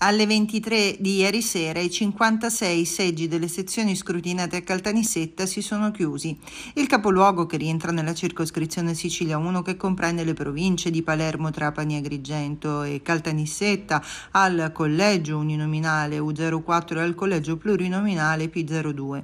Alle 23 di ieri sera i 56 seggi delle sezioni scrutinate a Caltanissetta si sono chiusi. Il capoluogo, che rientra nella circoscrizione Sicilia 1, che comprende le province di Palermo, Trapani, Agrigento e Caltanissetta, al collegio uninominale U04 e al collegio plurinominale P02.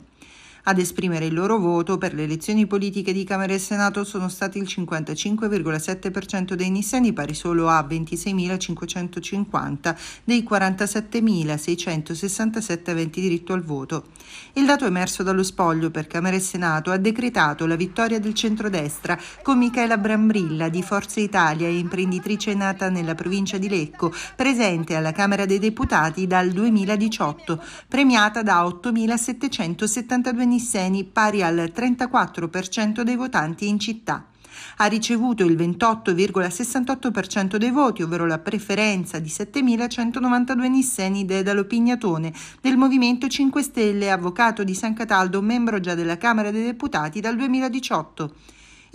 Ad esprimere il loro voto per le elezioni politiche di Camera e Senato sono stati il 55,7% dei nissani, pari solo a 26.550 dei 47.667 aventi diritto al voto. Il dato emerso dallo spoglio per Camera e Senato ha decretato la vittoria del centrodestra con Michela Brambrilla di Forza Italia, imprenditrice nata nella provincia di Lecco, presente alla Camera dei Deputati dal 2018, premiata da 8.772 nissani Nisseni, pari al 34% dei votanti in città. Ha ricevuto il 28,68% dei voti, ovvero la preferenza di 7.192 nisseni de Dedalo Pignatone del Movimento 5 Stelle, avvocato di San Cataldo, membro già della Camera dei Deputati dal 2018.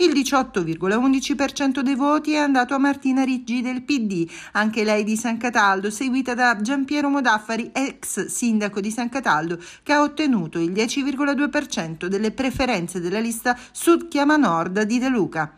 Il 18,11% dei voti è andato a Martina Riggi del PD, anche lei di San Cataldo, seguita da Giampiero Modaffari, ex sindaco di San Cataldo, che ha ottenuto il 10,2% delle preferenze della lista Sud Chiama Nord di De Luca.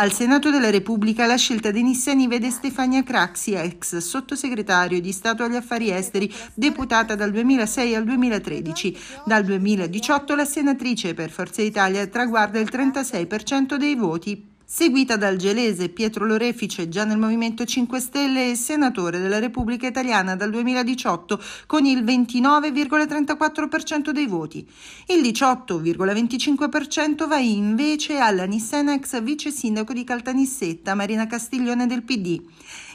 Al Senato della Repubblica la scelta dei Nisseni vede Stefania Craxi, ex sottosegretario di Stato agli affari esteri, deputata dal 2006 al 2013. Dal 2018 la senatrice per Forza Italia traguarda il 36% dei voti seguita dal gelese Pietro Lorefice, già nel Movimento 5 Stelle e senatore della Repubblica Italiana dal 2018 con il 29,34% dei voti. Il 18,25% va invece alla Nissenex vice sindaco di Caltanissetta, Marina Castiglione del PD.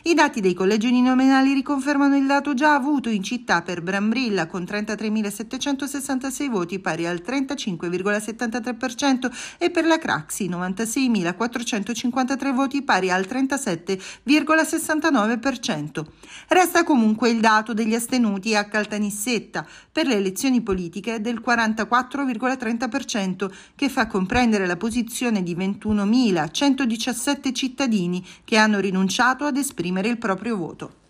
I dati dei collegioni nominali riconfermano il dato già avuto in città per Brambrilla con 33.766 voti pari al 35,73% e per la Craxi 96.453 voti pari al 37,69%. Resta comunque il dato degli astenuti a Caltanissetta per le elezioni politiche del 44,30% che fa comprendere la posizione di 21.117 cittadini che hanno rinunciato ad esprimere esprimere il proprio voto.